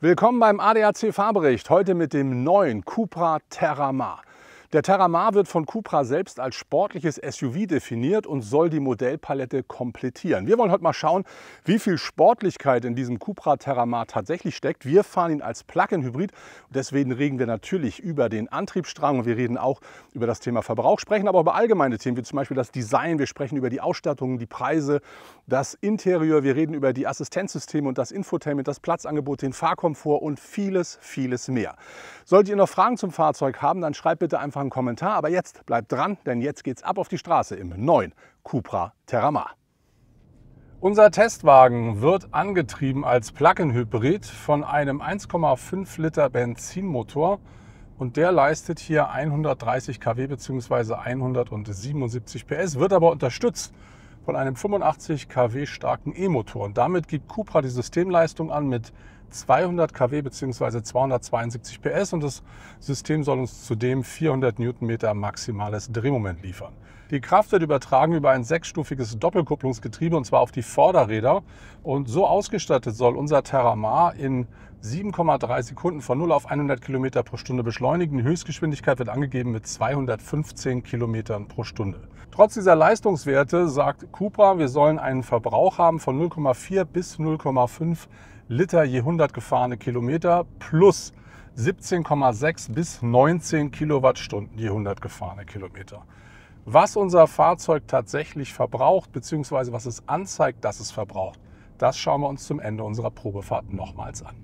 Willkommen beim ADAC Fahrbericht, heute mit dem neuen Cupra Terramar. Der Terramar wird von Cupra selbst als sportliches SUV definiert und soll die Modellpalette komplettieren. Wir wollen heute mal schauen, wie viel Sportlichkeit in diesem Cupra Terramar tatsächlich steckt. Wir fahren ihn als Plug-in-Hybrid und deswegen reden wir natürlich über den Antriebsstrang und wir reden auch über das Thema Verbrauch, sprechen aber über allgemeine Themen wie zum Beispiel das Design, wir sprechen über die Ausstattung, die Preise, das Interieur, wir reden über die Assistenzsysteme und das Infotainment, das Platzangebot, den Fahrkomfort und vieles, vieles mehr. Solltet ihr noch Fragen zum Fahrzeug haben, dann schreibt bitte einfach einfach einen Kommentar, aber jetzt bleibt dran, denn jetzt geht's ab auf die Straße im neuen Cupra Terramar. Unser Testwagen wird angetrieben als Plug-in-Hybrid von einem 1,5 Liter Benzinmotor und der leistet hier 130 kW bzw. 177 PS, wird aber unterstützt von einem 85 kW starken E-Motor. Und damit gibt Cupra die Systemleistung an mit 200 kW bzw. 272 PS und das System soll uns zudem 400 Newtonmeter maximales Drehmoment liefern. Die Kraft wird übertragen über ein sechsstufiges Doppelkupplungsgetriebe und zwar auf die Vorderräder und so ausgestattet soll unser Terramar in 7,3 Sekunden von 0 auf 100 km pro Stunde beschleunigen. Die Höchstgeschwindigkeit wird angegeben mit 215 km pro Stunde. Trotz dieser Leistungswerte sagt Cupra, wir sollen einen Verbrauch haben von 0,4 bis 0,5 Liter je 100 gefahrene Kilometer plus 17,6 bis 19 Kilowattstunden je 100 gefahrene Kilometer. Was unser Fahrzeug tatsächlich verbraucht, beziehungsweise was es anzeigt, dass es verbraucht, das schauen wir uns zum Ende unserer Probefahrt nochmals an.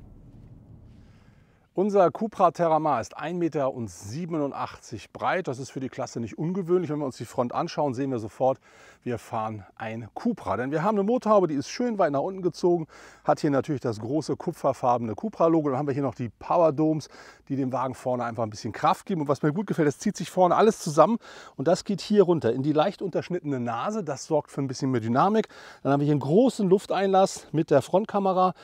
Unser Cupra Terramar ist 1,87 Meter breit. Das ist für die Klasse nicht ungewöhnlich. Wenn wir uns die Front anschauen, sehen wir sofort, wir fahren ein Cupra. Denn wir haben eine Motorhaube, die ist schön weit nach unten gezogen, hat hier natürlich das große kupferfarbene Cupra-Logo. Dann haben wir hier noch die Power Domes, die dem Wagen vorne einfach ein bisschen Kraft geben. Und was mir gut gefällt, das zieht sich vorne alles zusammen und das geht hier runter in die leicht unterschnittene Nase. Das sorgt für ein bisschen mehr Dynamik. Dann haben wir hier einen großen Lufteinlass mit der Frontkamera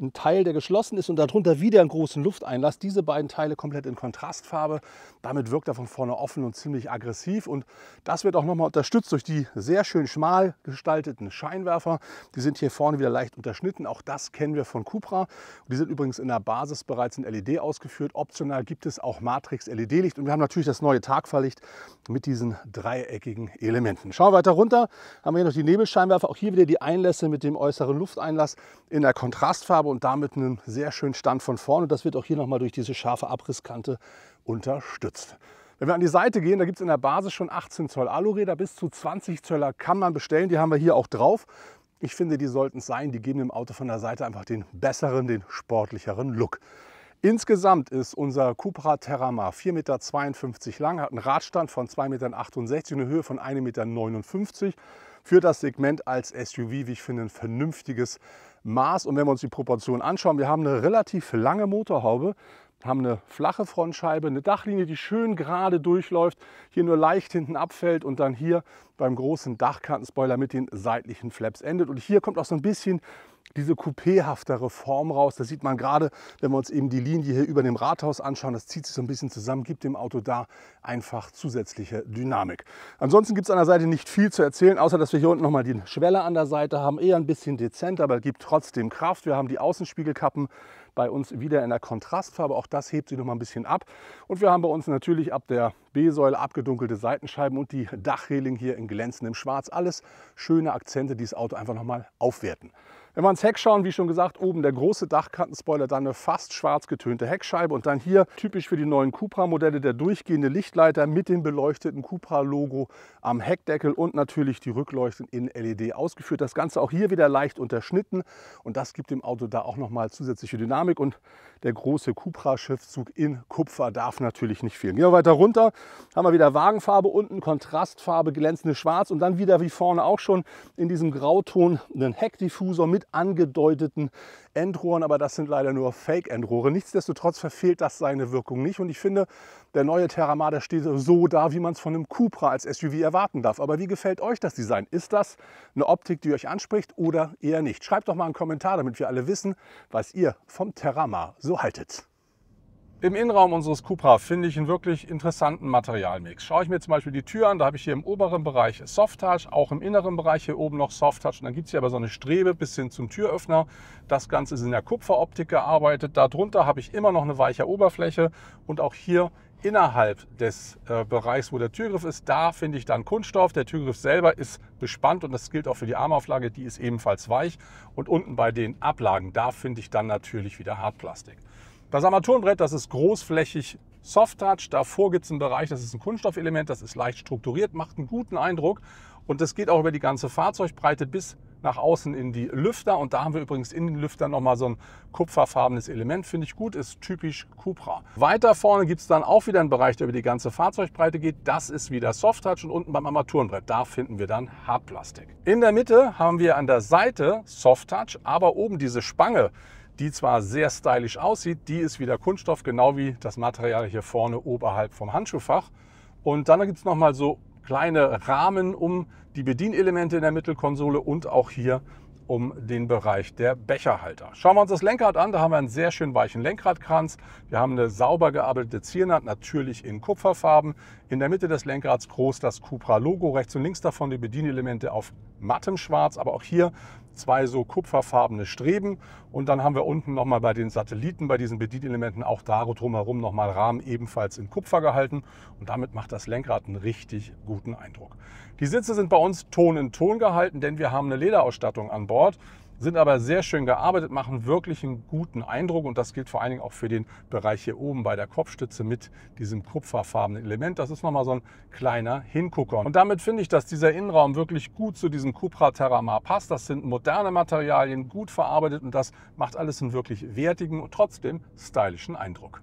ein Teil, der geschlossen ist und darunter wieder einen großen Lufteinlass. Diese beiden Teile komplett in Kontrastfarbe. Damit wirkt er von vorne offen und ziemlich aggressiv. Und das wird auch nochmal unterstützt durch die sehr schön schmal gestalteten Scheinwerfer. Die sind hier vorne wieder leicht unterschnitten. Auch das kennen wir von Cupra. Die sind übrigens in der Basis bereits in LED ausgeführt. Optional gibt es auch Matrix-LED-Licht. Und wir haben natürlich das neue Tagfahrlicht mit diesen dreieckigen Elementen. Schauen wir weiter runter. Haben wir hier noch die Nebelscheinwerfer. Auch hier wieder die Einlässe mit dem äußeren Lufteinlass in der Kontrastfarbe habe und damit einen sehr schönen Stand von vorne. das wird auch hier nochmal durch diese scharfe Abrisskante unterstützt. Wenn wir an die Seite gehen, da gibt es in der Basis schon 18 Zoll Aluräder, bis zu 20 Zöller kann man bestellen, die haben wir hier auch drauf. Ich finde, die sollten es sein, die geben dem Auto von der Seite einfach den besseren, den sportlicheren Look. Insgesamt ist unser Cupra Terramar 4,52 Meter lang, hat einen Radstand von 2,68 Meter, eine Höhe von 1,59 Meter für das Segment als SUV, wie ich finde, ein vernünftiges Maß. Und wenn wir uns die Proportionen anschauen, wir haben eine relativ lange Motorhaube, haben eine flache Frontscheibe, eine Dachlinie, die schön gerade durchläuft, hier nur leicht hinten abfällt und dann hier beim großen Dachkantenspoiler mit den seitlichen Flaps endet. Und hier kommt auch so ein bisschen diese coupéhaftere Form raus. Das sieht man gerade, wenn wir uns eben die Linie hier über dem Rathaus anschauen. Das zieht sich so ein bisschen zusammen, gibt dem Auto da einfach zusätzliche Dynamik. Ansonsten gibt es an der Seite nicht viel zu erzählen, außer dass wir hier unten nochmal die Schwelle an der Seite haben. Eher ein bisschen dezent, aber gibt trotzdem Kraft. Wir haben die Außenspiegelkappen bei uns wieder in der Kontrastfarbe. Auch das hebt sie noch mal ein bisschen ab. Und wir haben bei uns natürlich ab der B-Säule abgedunkelte Seitenscheiben und die Dachreling hier in glänzendem Schwarz. Alles schöne Akzente, die das Auto einfach noch mal aufwerten. Wenn wir ins Heck schauen, wie schon gesagt, oben der große Dachkantenspoiler, dann eine fast schwarz getönte Heckscheibe und dann hier typisch für die neuen Cupra-Modelle der durchgehende Lichtleiter mit dem beleuchteten Cupra-Logo am Heckdeckel und natürlich die Rückleuchten in LED ausgeführt. Das Ganze auch hier wieder leicht unterschnitten und das gibt dem Auto da auch nochmal zusätzliche Dynamik und der große cupra schiffzug in Kupfer darf natürlich nicht fehlen. Gehen wir weiter runter, haben wir wieder Wagenfarbe unten, Kontrastfarbe, glänzende Schwarz und dann wieder wie vorne auch schon in diesem Grauton einen Heckdiffuser mit angedeuteten Endrohren, aber das sind leider nur Fake-Endrohre. Nichtsdestotrotz verfehlt das seine Wirkung nicht und ich finde, der neue Terramada steht so da, wie man es von einem Cupra als SUV erwarten darf. Aber wie gefällt euch das Design? Ist das eine Optik, die euch anspricht oder eher nicht? Schreibt doch mal einen Kommentar, damit wir alle wissen, was ihr vom Terrama so haltet. Im Innenraum unseres Cupra finde ich einen wirklich interessanten Materialmix. Schaue ich mir zum Beispiel die Tür an, da habe ich hier im oberen Bereich Softtouch, auch im inneren Bereich hier oben noch Softtouch. Und dann gibt es hier aber so eine Strebe bis hin zum Türöffner. Das Ganze ist in der Kupferoptik gearbeitet. Darunter habe ich immer noch eine weiche Oberfläche und auch hier innerhalb des äh, Bereichs, wo der Türgriff ist, da finde ich dann Kunststoff. Der Türgriff selber ist bespannt und das gilt auch für die Armauflage, die ist ebenfalls weich. Und unten bei den Ablagen, da finde ich dann natürlich wieder Hartplastik. Das Armaturenbrett, das ist großflächig Soft Touch. Davor gibt es einen Bereich, das ist ein Kunststoffelement, das ist leicht strukturiert, macht einen guten Eindruck. Und das geht auch über die ganze Fahrzeugbreite bis nach außen in die Lüfter. Und da haben wir übrigens in den Lüftern nochmal so ein kupferfarbenes Element. Finde ich gut, ist typisch Cupra. Weiter vorne gibt es dann auch wieder einen Bereich, der über die ganze Fahrzeugbreite geht. Das ist wieder Soft Touch und unten beim Armaturenbrett, da finden wir dann Hartplastik. In der Mitte haben wir an der Seite Soft Touch, aber oben diese Spange, die zwar sehr stylisch aussieht, die ist wieder Kunststoff, genau wie das Material hier vorne oberhalb vom Handschuhfach. Und dann gibt es nochmal so kleine Rahmen um die Bedienelemente in der Mittelkonsole und auch hier um den Bereich der Becherhalter. Schauen wir uns das Lenkrad an, da haben wir einen sehr schön weichen Lenkradkranz. Wir haben eine sauber gearbeitete Ziernat, natürlich in Kupferfarben. In der Mitte des Lenkrads groß das Cupra-Logo, rechts und links davon die Bedienelemente auf mattem Schwarz, aber auch hier zwei so kupferfarbene Streben. Und dann haben wir unten nochmal bei den Satelliten, bei diesen Bedienelementen auch da drumherum nochmal Rahmen ebenfalls in Kupfer gehalten. Und damit macht das Lenkrad einen richtig guten Eindruck. Die Sitze sind bei uns Ton in Ton gehalten, denn wir haben eine Lederausstattung an Bord sind aber sehr schön gearbeitet, machen wirklich einen guten Eindruck und das gilt vor allen Dingen auch für den Bereich hier oben bei der Kopfstütze mit diesem kupferfarbenen Element. Das ist nochmal so ein kleiner Hingucker. Und damit finde ich, dass dieser Innenraum wirklich gut zu diesem Cupra Terramar passt. Das sind moderne Materialien, gut verarbeitet und das macht alles einen wirklich wertigen und trotzdem stylischen Eindruck.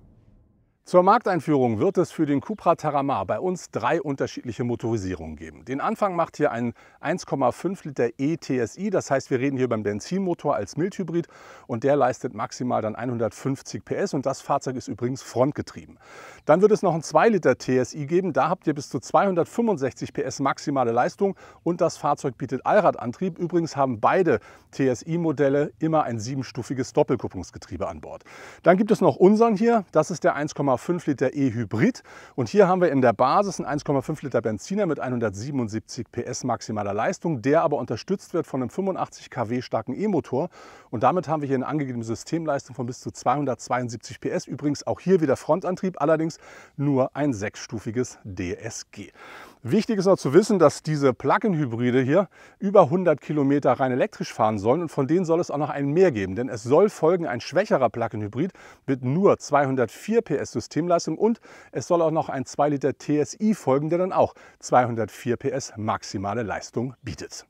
Zur Markteinführung wird es für den Cupra Terramar bei uns drei unterschiedliche Motorisierungen geben. Den Anfang macht hier ein 1,5 Liter ETSI, das heißt wir reden hier beim Benzinmotor als Mildhybrid und der leistet maximal dann 150 PS und das Fahrzeug ist übrigens frontgetrieben. Dann wird es noch ein 2 Liter TSI geben, da habt ihr bis zu 265 PS maximale Leistung und das Fahrzeug bietet Allradantrieb. Übrigens haben beide TSI-Modelle immer ein siebenstufiges Doppelkupplungsgetriebe an Bord. Dann gibt es noch unseren hier, das ist der 1,5 1,5 Liter E-Hybrid. Und hier haben wir in der Basis einen 1,5 Liter Benziner mit 177 PS maximaler Leistung, der aber unterstützt wird von einem 85 kW starken E-Motor. Und damit haben wir hier eine angegebene Systemleistung von bis zu 272 PS. Übrigens auch hier wieder Frontantrieb, allerdings nur ein sechsstufiges DSG. Wichtig ist noch zu wissen, dass diese Plug-in-Hybride hier über 100 Kilometer rein elektrisch fahren sollen und von denen soll es auch noch einen mehr geben, denn es soll folgen ein schwächerer Plug-in-Hybrid mit nur 204 PS Systemleistung und es soll auch noch ein 2 Liter TSI folgen, der dann auch 204 PS maximale Leistung bietet.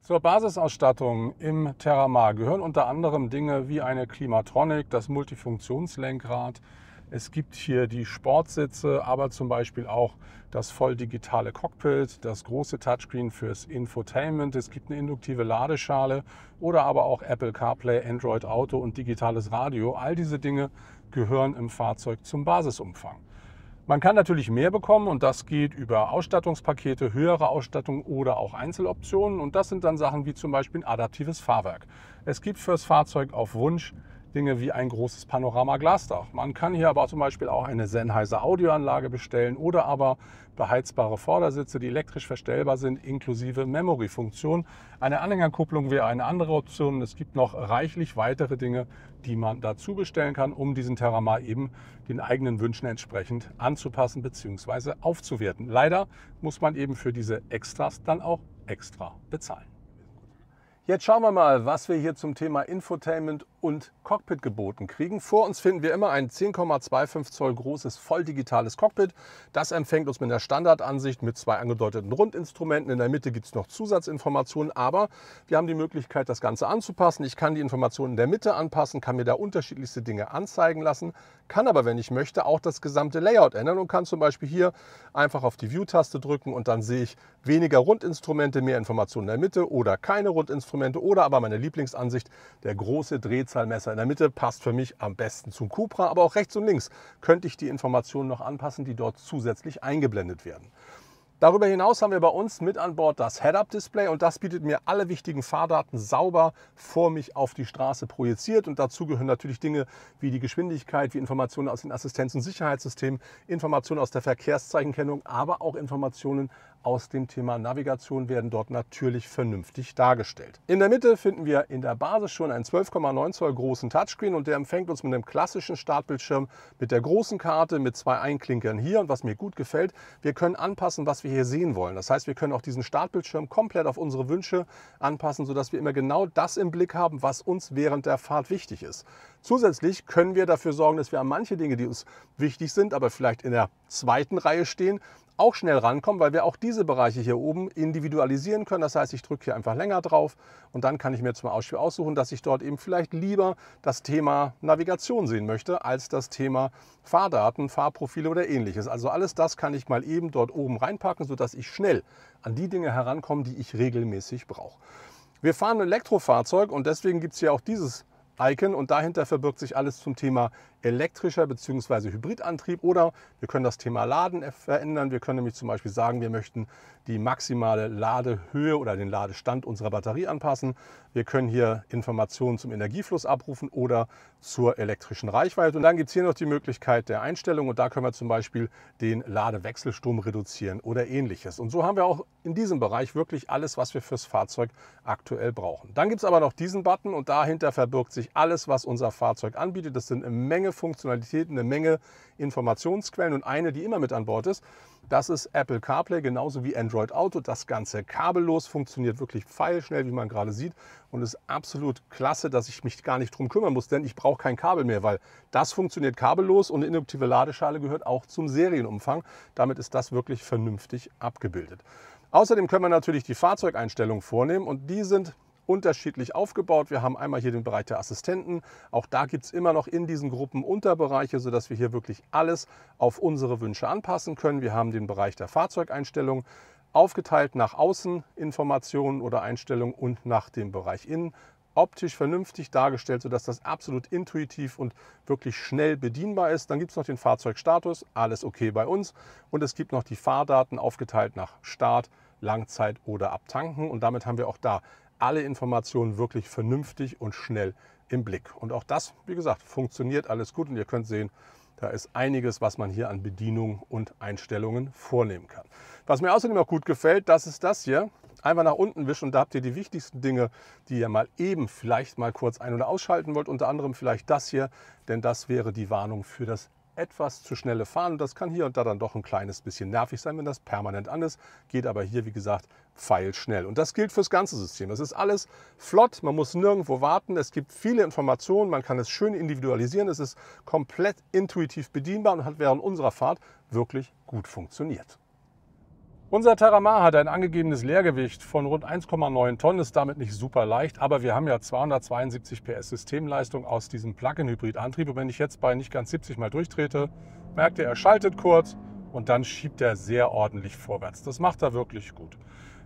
Zur Basisausstattung im Terramar gehören unter anderem Dinge wie eine Klimatronic, das Multifunktionslenkrad, es gibt hier die Sportsitze, aber zum Beispiel auch das voll digitale Cockpit, das große Touchscreen fürs Infotainment. Es gibt eine induktive Ladeschale oder aber auch Apple CarPlay, Android Auto und digitales Radio. All diese Dinge gehören im Fahrzeug zum Basisumfang. Man kann natürlich mehr bekommen und das geht über Ausstattungspakete, höhere Ausstattung oder auch Einzeloptionen. Und das sind dann Sachen wie zum Beispiel ein adaptives Fahrwerk. Es gibt fürs Fahrzeug auf Wunsch Dinge wie ein großes Panoramaglasdach. Man kann hier aber zum Beispiel auch eine Sennheiser Audioanlage bestellen oder aber beheizbare Vordersitze, die elektrisch verstellbar sind, inklusive Memory-Funktion. Eine Anhängerkupplung wäre eine andere Option. Es gibt noch reichlich weitere Dinge, die man dazu bestellen kann, um diesen Terramar eben den eigenen Wünschen entsprechend anzupassen bzw. aufzuwerten. Leider muss man eben für diese Extras dann auch extra bezahlen. Jetzt schauen wir mal, was wir hier zum Thema Infotainment und Cockpit geboten kriegen. Vor uns finden wir immer ein 10,25 Zoll großes volldigitales Cockpit. Das empfängt uns mit der Standardansicht mit zwei angedeuteten Rundinstrumenten. In der Mitte gibt es noch Zusatzinformationen, aber wir haben die Möglichkeit, das Ganze anzupassen. Ich kann die Informationen in der Mitte anpassen, kann mir da unterschiedlichste Dinge anzeigen lassen, kann aber, wenn ich möchte, auch das gesamte Layout ändern und kann zum Beispiel hier einfach auf die View-Taste drücken und dann sehe ich weniger Rundinstrumente, mehr Informationen in der Mitte oder keine Rundinstrumente Instrumente oder aber meine Lieblingsansicht, der große Drehzahlmesser in der Mitte passt für mich am besten zum Cupra, aber auch rechts und links könnte ich die Informationen noch anpassen, die dort zusätzlich eingeblendet werden. Darüber hinaus haben wir bei uns mit an Bord das Head-Up-Display und das bietet mir alle wichtigen Fahrdaten sauber vor mich auf die Straße projiziert. Und dazu gehören natürlich Dinge wie die Geschwindigkeit, wie Informationen aus den Assistenz- und Sicherheitssystemen, Informationen aus der Verkehrszeichenkennung, aber auch Informationen aus dem Thema Navigation werden dort natürlich vernünftig dargestellt. In der Mitte finden wir in der Basis schon einen 12,9 Zoll großen Touchscreen und der empfängt uns mit einem klassischen Startbildschirm mit der großen Karte, mit zwei Einklinkern hier und was mir gut gefällt, wir können anpassen, was wir hier sehen wollen. Das heißt, wir können auch diesen Startbildschirm komplett auf unsere Wünsche anpassen, sodass wir immer genau das im Blick haben, was uns während der Fahrt wichtig ist. Zusätzlich können wir dafür sorgen, dass wir an manche Dinge, die uns wichtig sind, aber vielleicht in der zweiten Reihe stehen, auch schnell rankommen, weil wir auch diese Bereiche hier oben individualisieren können. Das heißt, ich drücke hier einfach länger drauf und dann kann ich mir zum Beispiel aussuchen, dass ich dort eben vielleicht lieber das Thema Navigation sehen möchte, als das Thema Fahrdaten, Fahrprofile oder ähnliches. Also alles das kann ich mal eben dort oben reinpacken, sodass ich schnell an die Dinge herankomme, die ich regelmäßig brauche. Wir fahren ein Elektrofahrzeug und deswegen gibt es hier auch dieses Icon und dahinter verbirgt sich alles zum Thema elektrischer bzw. Hybridantrieb oder wir können das Thema Laden verändern. Wir können nämlich zum Beispiel sagen, wir möchten die maximale Ladehöhe oder den Ladestand unserer Batterie anpassen. Wir können hier Informationen zum Energiefluss abrufen oder zur elektrischen Reichweite. Und dann gibt es hier noch die Möglichkeit der Einstellung und da können wir zum Beispiel den Ladewechselstrom reduzieren oder ähnliches. Und so haben wir auch in diesem Bereich wirklich alles, was wir fürs Fahrzeug aktuell brauchen. Dann gibt es aber noch diesen Button und dahinter verbirgt sich wirklich alles, was unser Fahrzeug anbietet. Das sind eine Menge Funktionalitäten, eine Menge Informationsquellen und eine, die immer mit an Bord ist, das ist Apple CarPlay, genauso wie Android Auto. Das Ganze kabellos, funktioniert wirklich pfeilschnell, wie man gerade sieht und ist absolut klasse, dass ich mich gar nicht drum kümmern muss, denn ich brauche kein Kabel mehr, weil das funktioniert kabellos und eine induktive Ladeschale gehört auch zum Serienumfang. Damit ist das wirklich vernünftig abgebildet. Außerdem können wir natürlich die Fahrzeugeinstellungen vornehmen und die sind unterschiedlich aufgebaut. Wir haben einmal hier den Bereich der Assistenten. Auch da gibt es immer noch in diesen Gruppen Unterbereiche, sodass wir hier wirklich alles auf unsere Wünsche anpassen können. Wir haben den Bereich der Fahrzeugeinstellung aufgeteilt nach Außeninformationen oder Einstellungen und nach dem Bereich Innen optisch vernünftig dargestellt, sodass das absolut intuitiv und wirklich schnell bedienbar ist. Dann gibt es noch den Fahrzeugstatus, alles okay bei uns. Und es gibt noch die Fahrdaten aufgeteilt nach Start, Langzeit oder Abtanken. Und damit haben wir auch da alle Informationen wirklich vernünftig und schnell im Blick. Und auch das, wie gesagt, funktioniert alles gut und ihr könnt sehen, da ist einiges, was man hier an Bedienungen und Einstellungen vornehmen kann. Was mir außerdem auch gut gefällt, das ist das hier. Einfach nach unten wischen und da habt ihr die wichtigsten Dinge, die ihr mal eben vielleicht mal kurz ein- oder ausschalten wollt. Unter anderem vielleicht das hier, denn das wäre die Warnung für das etwas zu schnelle Fahren. Und das kann hier und da dann doch ein kleines bisschen nervig sein, wenn das permanent an ist. Geht aber hier, wie gesagt, pfeilschnell. Und das gilt fürs ganze System. Es ist alles flott, man muss nirgendwo warten. Es gibt viele Informationen, man kann es schön individualisieren. Es ist komplett intuitiv bedienbar und hat während unserer Fahrt wirklich gut funktioniert. Unser Terramar hat ein angegebenes Leergewicht von rund 1,9 Tonnen, ist damit nicht super leicht, aber wir haben ja 272 PS Systemleistung aus diesem Plug-in-Hybrid-Antrieb. Und wenn ich jetzt bei nicht ganz 70 mal durchtrete, merkt ihr, er schaltet kurz und dann schiebt er sehr ordentlich vorwärts. Das macht er wirklich gut.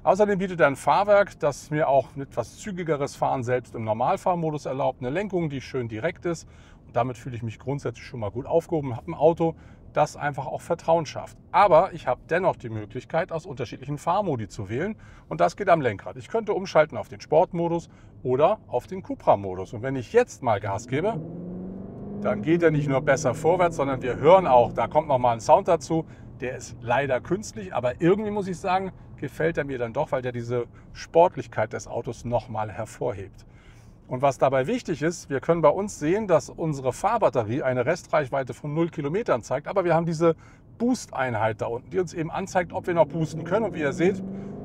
Außerdem bietet er ein Fahrwerk, das mir auch ein etwas zügigeres Fahren selbst im Normalfahrmodus erlaubt, eine Lenkung, die schön direkt ist. Und damit fühle ich mich grundsätzlich schon mal gut aufgehoben, habe ein Auto, das einfach auch Vertrauen schafft. Aber ich habe dennoch die Möglichkeit, aus unterschiedlichen Fahrmodi zu wählen und das geht am Lenkrad. Ich könnte umschalten auf den Sportmodus oder auf den Cupra-Modus. Und wenn ich jetzt mal Gas gebe, dann geht er nicht nur besser vorwärts, sondern wir hören auch, da kommt nochmal ein Sound dazu. Der ist leider künstlich, aber irgendwie muss ich sagen, gefällt er mir dann doch, weil der diese Sportlichkeit des Autos nochmal hervorhebt. Und was dabei wichtig ist, wir können bei uns sehen, dass unsere Fahrbatterie eine Restreichweite von 0 Kilometern zeigt, aber wir haben diese Boost-Einheit da unten, die uns eben anzeigt, ob wir noch boosten können. Und wie ihr seht,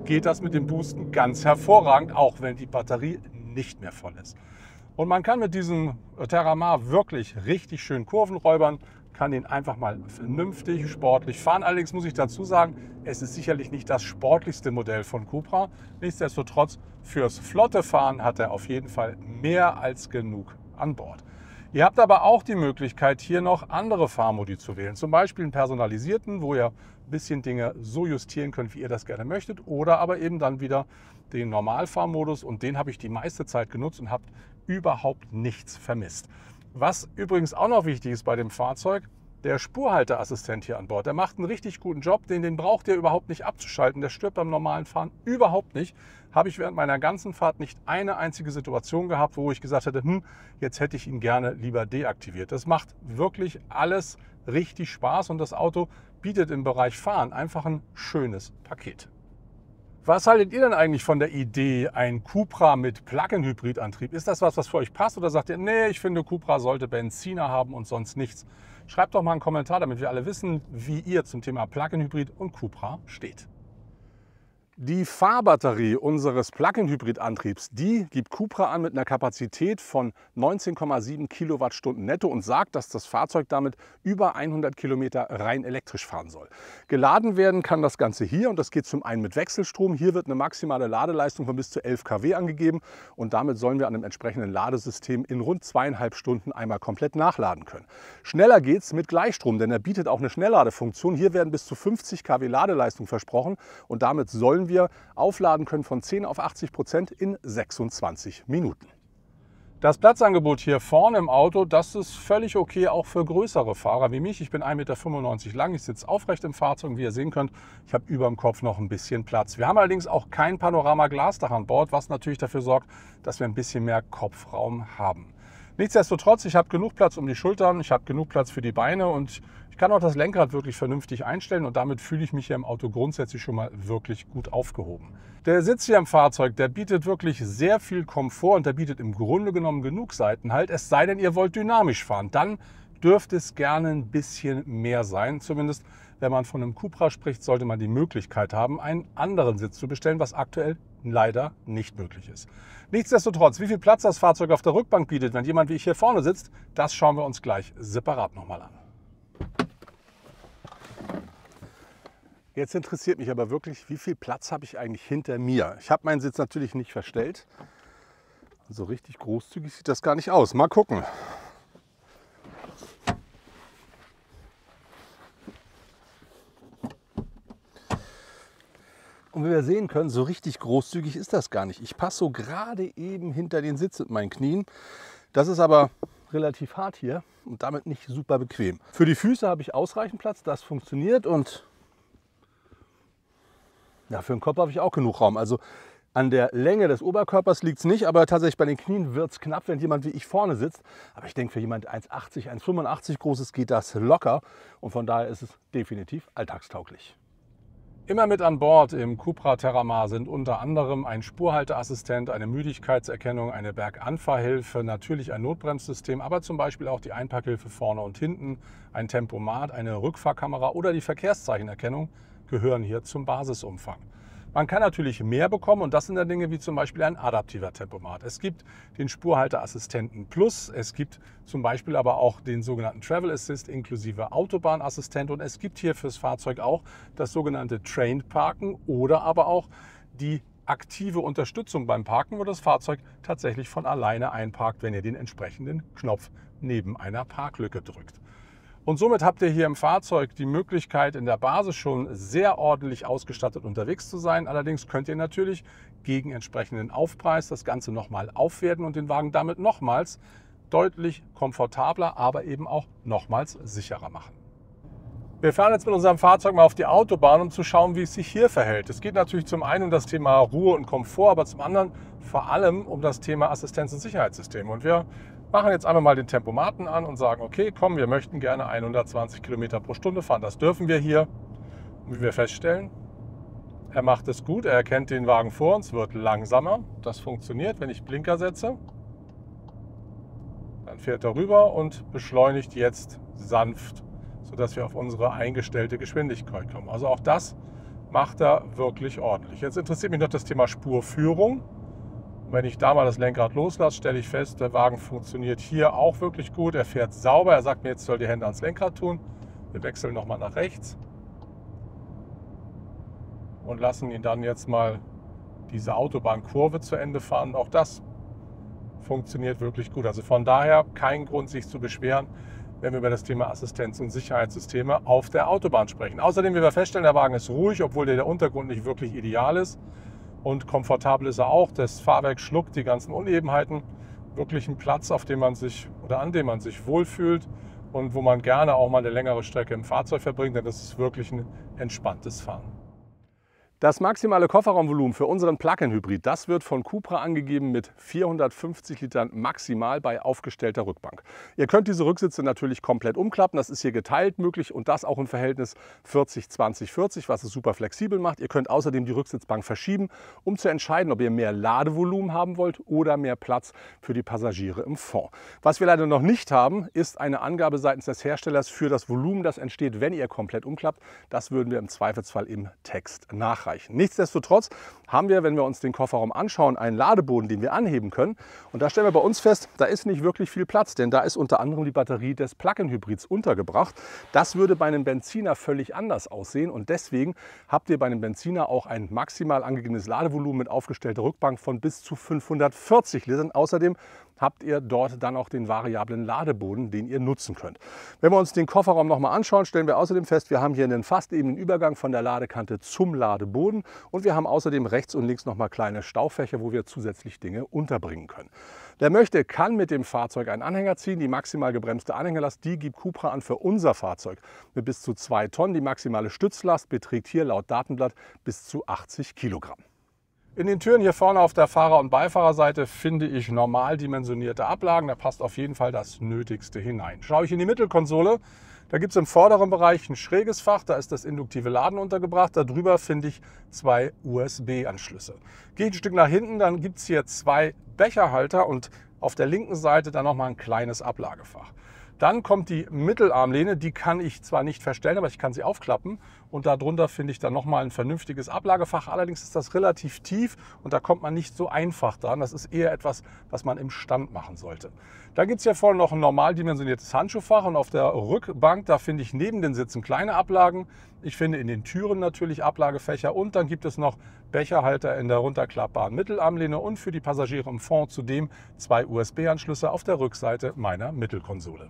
geht das mit dem Boosten ganz hervorragend, auch wenn die Batterie nicht mehr voll ist. Und man kann mit diesem Terramar wirklich richtig schön Kurven räubern kann den einfach mal vernünftig, sportlich fahren. Allerdings muss ich dazu sagen, es ist sicherlich nicht das sportlichste Modell von Cupra. Nichtsdestotrotz, fürs flotte Fahren hat er auf jeden Fall mehr als genug an Bord. Ihr habt aber auch die Möglichkeit, hier noch andere Fahrmodi zu wählen. Zum Beispiel einen personalisierten, wo ihr ein bisschen Dinge so justieren könnt, wie ihr das gerne möchtet. Oder aber eben dann wieder den Normalfahrmodus. Und den habe ich die meiste Zeit genutzt und habt überhaupt nichts vermisst. Was übrigens auch noch wichtig ist bei dem Fahrzeug, der Spurhalteassistent hier an Bord, der macht einen richtig guten Job, den, den braucht ihr überhaupt nicht abzuschalten, der stirbt beim normalen Fahren überhaupt nicht. Habe ich während meiner ganzen Fahrt nicht eine einzige Situation gehabt, wo ich gesagt hätte, hm, jetzt hätte ich ihn gerne lieber deaktiviert. Das macht wirklich alles richtig Spaß und das Auto bietet im Bereich Fahren einfach ein schönes Paket. Was haltet ihr denn eigentlich von der Idee, ein Cupra mit Plug-in-Hybridantrieb? Ist das was, was für euch passt oder sagt ihr, nee, ich finde Cupra sollte Benziner haben und sonst nichts? Schreibt doch mal einen Kommentar, damit wir alle wissen, wie ihr zum Thema Plug-in-Hybrid und Cupra steht. Die Fahrbatterie unseres Plug-in-Hybrid-Antriebs, die gibt Cupra an mit einer Kapazität von 19,7 Kilowattstunden netto und sagt, dass das Fahrzeug damit über 100 Kilometer rein elektrisch fahren soll. Geladen werden kann das Ganze hier und das geht zum einen mit Wechselstrom. Hier wird eine maximale Ladeleistung von bis zu 11 kW angegeben und damit sollen wir an einem entsprechenden Ladesystem in rund zweieinhalb Stunden einmal komplett nachladen können. Schneller geht es mit Gleichstrom, denn er bietet auch eine Schnellladefunktion. Hier werden bis zu 50 kW Ladeleistung versprochen und damit sollen haben wir aufladen können von 10 auf 80 Prozent in 26 Minuten. Das Platzangebot hier vorne im Auto, das ist völlig okay, auch für größere Fahrer wie mich. Ich bin 1,95 Meter lang, ich sitze aufrecht im Fahrzeug, wie ihr sehen könnt. Ich habe über dem Kopf noch ein bisschen Platz. Wir haben allerdings auch kein Panoramaglasdach an Bord, was natürlich dafür sorgt, dass wir ein bisschen mehr Kopfraum haben. Nichtsdestotrotz, ich habe genug Platz um die Schultern, ich habe genug Platz für die Beine und ich kann auch das Lenkrad wirklich vernünftig einstellen und damit fühle ich mich hier im Auto grundsätzlich schon mal wirklich gut aufgehoben. Der Sitz hier im Fahrzeug, der bietet wirklich sehr viel Komfort und der bietet im Grunde genommen genug Seitenhalt, es sei denn, ihr wollt dynamisch fahren. Dann dürfte es gerne ein bisschen mehr sein. Zumindest wenn man von einem Cupra spricht, sollte man die Möglichkeit haben, einen anderen Sitz zu bestellen, was aktuell leider nicht möglich ist. Nichtsdestotrotz, wie viel Platz das Fahrzeug auf der Rückbank bietet, wenn jemand wie ich hier vorne sitzt, das schauen wir uns gleich separat nochmal an. Jetzt interessiert mich aber wirklich, wie viel Platz habe ich eigentlich hinter mir? Ich habe meinen Sitz natürlich nicht verstellt. So richtig großzügig sieht das gar nicht aus. Mal gucken. Und wie wir sehen können, so richtig großzügig ist das gar nicht. Ich passe so gerade eben hinter den Sitz mit meinen Knien. Das ist aber relativ hart hier und damit nicht super bequem. Für die Füße habe ich ausreichend Platz, das funktioniert und ja, für den Kopf habe ich auch genug Raum. Also an der Länge des Oberkörpers liegt es nicht, aber tatsächlich bei den Knien wird es knapp, wenn jemand wie ich vorne sitzt. Aber ich denke, für jemand 1,80, 1,85 großes geht das locker. Und von daher ist es definitiv alltagstauglich. Immer mit an Bord im Cupra Terramar sind unter anderem ein Spurhalteassistent, eine Müdigkeitserkennung, eine Berganfahrhilfe, natürlich ein Notbremssystem, aber zum Beispiel auch die Einpackhilfe vorne und hinten, ein Tempomat, eine Rückfahrkamera oder die Verkehrszeichenerkennung gehören hier zum Basisumfang. Man kann natürlich mehr bekommen und das sind dann Dinge wie zum Beispiel ein adaptiver Tempomat. Es gibt den Spurhalteassistenten Plus, es gibt zum Beispiel aber auch den sogenannten Travel Assist inklusive Autobahnassistent und es gibt hier fürs Fahrzeug auch das sogenannte Trained Parken oder aber auch die aktive Unterstützung beim Parken, wo das Fahrzeug tatsächlich von alleine einparkt, wenn ihr den entsprechenden Knopf neben einer Parklücke drückt. Und somit habt ihr hier im Fahrzeug die Möglichkeit, in der Basis schon sehr ordentlich ausgestattet unterwegs zu sein. Allerdings könnt ihr natürlich gegen entsprechenden Aufpreis das Ganze nochmal aufwerten und den Wagen damit nochmals deutlich komfortabler, aber eben auch nochmals sicherer machen. Wir fahren jetzt mit unserem Fahrzeug mal auf die Autobahn, um zu schauen, wie es sich hier verhält. Es geht natürlich zum einen um das Thema Ruhe und Komfort, aber zum anderen vor allem um das Thema Assistenz- und Sicherheitssystem. Und wir machen jetzt einmal mal den Tempomaten an und sagen, okay, komm, wir möchten gerne 120 km pro Stunde fahren. Das dürfen wir hier. Und wie wir feststellen, er macht es gut, er erkennt den Wagen vor uns, wird langsamer. Das funktioniert, wenn ich Blinker setze. Dann fährt er rüber und beschleunigt jetzt sanft, sodass wir auf unsere eingestellte Geschwindigkeit kommen. Also auch das macht er wirklich ordentlich. Jetzt interessiert mich noch das Thema Spurführung wenn ich da mal das Lenkrad loslasse, stelle ich fest, der Wagen funktioniert hier auch wirklich gut. Er fährt sauber. Er sagt mir, jetzt soll die Hände ans Lenkrad tun. Wir wechseln nochmal nach rechts und lassen ihn dann jetzt mal diese Autobahnkurve zu Ende fahren. Auch das funktioniert wirklich gut. Also von daher kein Grund, sich zu beschweren, wenn wir über das Thema Assistenz- und Sicherheitssysteme auf der Autobahn sprechen. Außerdem, wie wir feststellen, der Wagen ist ruhig, obwohl der Untergrund nicht wirklich ideal ist und komfortabel ist er auch. Das Fahrwerk schluckt die ganzen Unebenheiten. Wirklich ein Platz, auf dem man sich oder an dem man sich wohlfühlt und wo man gerne auch mal eine längere Strecke im Fahrzeug verbringt, denn das ist wirklich ein entspanntes Fahren. Das maximale Kofferraumvolumen für unseren Plug-in-Hybrid, das wird von Cupra angegeben mit 450 Litern maximal bei aufgestellter Rückbank. Ihr könnt diese Rücksitze natürlich komplett umklappen, das ist hier geteilt möglich und das auch im Verhältnis 40-20-40, was es super flexibel macht. Ihr könnt außerdem die Rücksitzbank verschieben, um zu entscheiden, ob ihr mehr Ladevolumen haben wollt oder mehr Platz für die Passagiere im Fond. Was wir leider noch nicht haben, ist eine Angabe seitens des Herstellers für das Volumen, das entsteht, wenn ihr komplett umklappt. Das würden wir im Zweifelsfall im Text nachlesen. Frankreich. Nichtsdestotrotz haben wir, wenn wir uns den Kofferraum anschauen, einen Ladeboden, den wir anheben können. Und da stellen wir bei uns fest, da ist nicht wirklich viel Platz, denn da ist unter anderem die Batterie des Plug-in-Hybrids untergebracht. Das würde bei einem Benziner völlig anders aussehen und deswegen habt ihr bei einem Benziner auch ein maximal angegebenes Ladevolumen mit aufgestellter Rückbank von bis zu 540 Litern. Außerdem habt ihr dort dann auch den variablen Ladeboden, den ihr nutzen könnt. Wenn wir uns den Kofferraum nochmal anschauen, stellen wir außerdem fest, wir haben hier einen fast ebenen Übergang von der Ladekante zum Ladeboden und wir haben außerdem rechts und links nochmal kleine Staufächer, wo wir zusätzlich Dinge unterbringen können. Wer möchte, kann mit dem Fahrzeug einen Anhänger ziehen. Die maximal gebremste Anhängerlast, die gibt Cupra an für unser Fahrzeug mit bis zu zwei Tonnen. Die maximale Stützlast beträgt hier laut Datenblatt bis zu 80 Kilogramm. In den Türen hier vorne auf der Fahrer- und Beifahrerseite finde ich normal dimensionierte Ablagen. Da passt auf jeden Fall das Nötigste hinein. Schaue ich in die Mittelkonsole, da gibt es im vorderen Bereich ein schräges Fach, da ist das induktive Laden untergebracht. Darüber finde ich zwei USB-Anschlüsse. Gehe ein Stück nach hinten, dann gibt es hier zwei Becherhalter und auf der linken Seite dann nochmal ein kleines Ablagefach. Dann kommt die Mittelarmlehne, die kann ich zwar nicht verstellen, aber ich kann sie aufklappen und darunter finde ich dann nochmal ein vernünftiges Ablagefach. Allerdings ist das relativ tief und da kommt man nicht so einfach dran. Das ist eher etwas, was man im Stand machen sollte. Dann gibt es hier vorne noch ein normal dimensioniertes Handschuhfach und auf der Rückbank, da finde ich neben den Sitzen kleine Ablagen. Ich finde in den Türen natürlich Ablagefächer und dann gibt es noch Becherhalter in der runterklappbaren Mittelarmlehne und für die Passagiere im Fond zudem zwei USB-Anschlüsse auf der Rückseite meiner Mittelkonsole.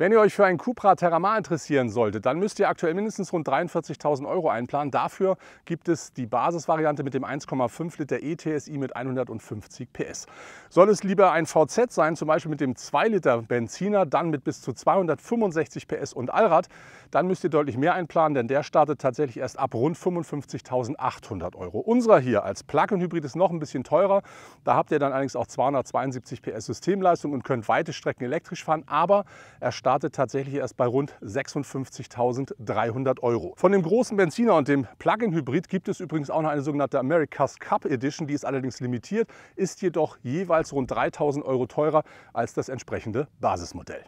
Wenn ihr euch für einen Cupra Terramar interessieren solltet, dann müsst ihr aktuell mindestens rund 43.000 Euro einplanen. Dafür gibt es die Basisvariante mit dem 1,5 Liter ETSI mit 150 PS. Soll es lieber ein VZ sein, zum Beispiel mit dem 2 Liter Benziner, dann mit bis zu 265 PS und Allrad, dann müsst ihr deutlich mehr einplanen, denn der startet tatsächlich erst ab rund 55.800 Euro. Unserer hier als Plug-in-Hybrid ist noch ein bisschen teurer. Da habt ihr dann allerdings auch 272 PS Systemleistung und könnt weite Strecken elektrisch fahren, aber er startet startet tatsächlich erst bei rund 56.300 Euro. Von dem großen Benziner und dem Plug-in-Hybrid gibt es übrigens auch noch eine sogenannte America's Cup Edition, die ist allerdings limitiert, ist jedoch jeweils rund 3.000 Euro teurer als das entsprechende Basismodell.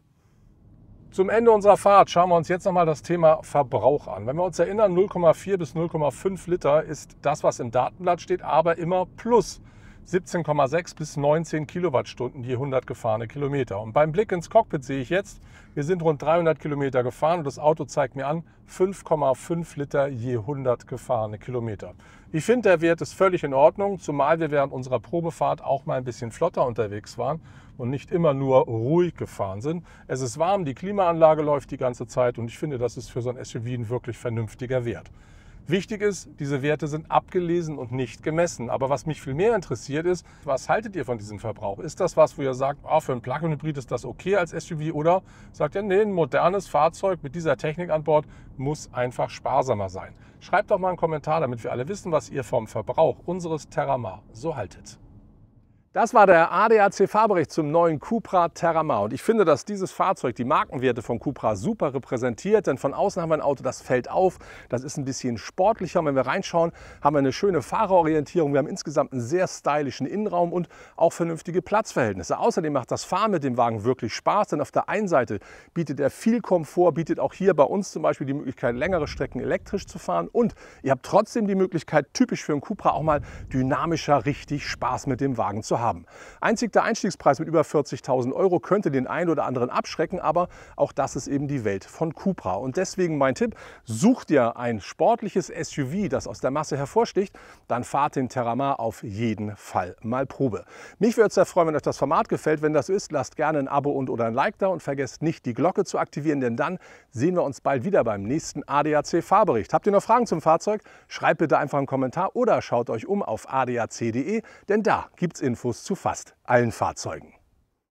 Zum Ende unserer Fahrt schauen wir uns jetzt nochmal das Thema Verbrauch an. Wenn wir uns erinnern, 0,4 bis 0,5 Liter ist das, was im Datenblatt steht, aber immer plus. 17,6 bis 19 Kilowattstunden je 100 gefahrene Kilometer. Und beim Blick ins Cockpit sehe ich jetzt, wir sind rund 300 Kilometer gefahren und das Auto zeigt mir an 5,5 Liter je 100 gefahrene Kilometer. Ich finde, der Wert ist völlig in Ordnung, zumal wir während unserer Probefahrt auch mal ein bisschen flotter unterwegs waren und nicht immer nur ruhig gefahren sind. Es ist warm, die Klimaanlage läuft die ganze Zeit und ich finde, das ist für so ein SUV ein wirklich vernünftiger Wert. Wichtig ist, diese Werte sind abgelesen und nicht gemessen. Aber was mich viel mehr interessiert ist, was haltet ihr von diesem Verbrauch? Ist das was, wo ihr sagt, oh, für ein Plug-in-Hybrid ist das okay als SUV? Oder sagt ihr, nee, ein modernes Fahrzeug mit dieser Technik an Bord muss einfach sparsamer sein? Schreibt doch mal einen Kommentar, damit wir alle wissen, was ihr vom Verbrauch unseres Terramar so haltet. Das war der ADAC-Fahrbericht zum neuen Cupra Terrama. Und ich finde, dass dieses Fahrzeug die Markenwerte von Cupra super repräsentiert. Denn von außen haben wir ein Auto, das fällt auf. Das ist ein bisschen sportlicher. Und wenn wir reinschauen, haben wir eine schöne Fahrerorientierung. Wir haben insgesamt einen sehr stylischen Innenraum und auch vernünftige Platzverhältnisse. Außerdem macht das Fahren mit dem Wagen wirklich Spaß. Denn auf der einen Seite bietet er viel Komfort, bietet auch hier bei uns zum Beispiel die Möglichkeit, längere Strecken elektrisch zu fahren. Und ihr habt trotzdem die Möglichkeit, typisch für einen Cupra auch mal dynamischer richtig Spaß mit dem Wagen zu haben haben. Einzig der Einstiegspreis mit über 40.000 Euro könnte den einen oder anderen abschrecken, aber auch das ist eben die Welt von Cupra. Und deswegen mein Tipp, sucht ihr ein sportliches SUV, das aus der Masse hervorsticht, dann fahrt den Terramar auf jeden Fall mal Probe. Mich würde es sehr freuen, wenn euch das Format gefällt. Wenn das ist, lasst gerne ein Abo und oder ein Like da und vergesst nicht, die Glocke zu aktivieren, denn dann sehen wir uns bald wieder beim nächsten ADAC-Fahrbericht. Habt ihr noch Fragen zum Fahrzeug? Schreibt bitte einfach einen Kommentar oder schaut euch um auf adac.de, denn da gibt es Infos Infos zu fast allen Fahrzeugen.